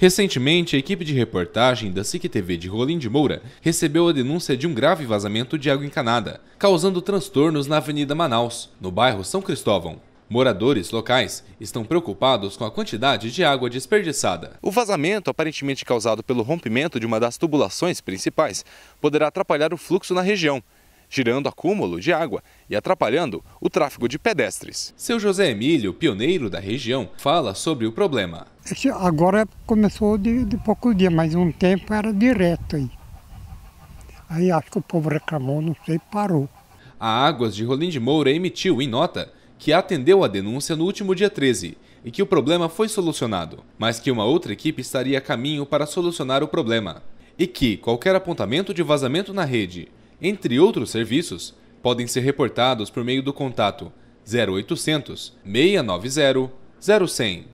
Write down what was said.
Recentemente, a equipe de reportagem da SIC TV de Rolim de Moura recebeu a denúncia de um grave vazamento de água encanada, causando transtornos na Avenida Manaus, no bairro São Cristóvão. Moradores locais estão preocupados com a quantidade de água desperdiçada. O vazamento, aparentemente causado pelo rompimento de uma das tubulações principais, poderá atrapalhar o fluxo na região, gerando acúmulo de água e atrapalhando o tráfego de pedestres. Seu José Emílio, pioneiro da região, fala sobre o problema. É agora começou de, de poucos dias, mas um tempo era direto aí. Aí acho que o povo reclamou, não sei, parou. A Águas de Rolim de Moura emitiu em nota que atendeu a denúncia no último dia 13 e que o problema foi solucionado, mas que uma outra equipe estaria a caminho para solucionar o problema. E que qualquer apontamento de vazamento na rede entre outros serviços, podem ser reportados por meio do contato 0800 690 0100.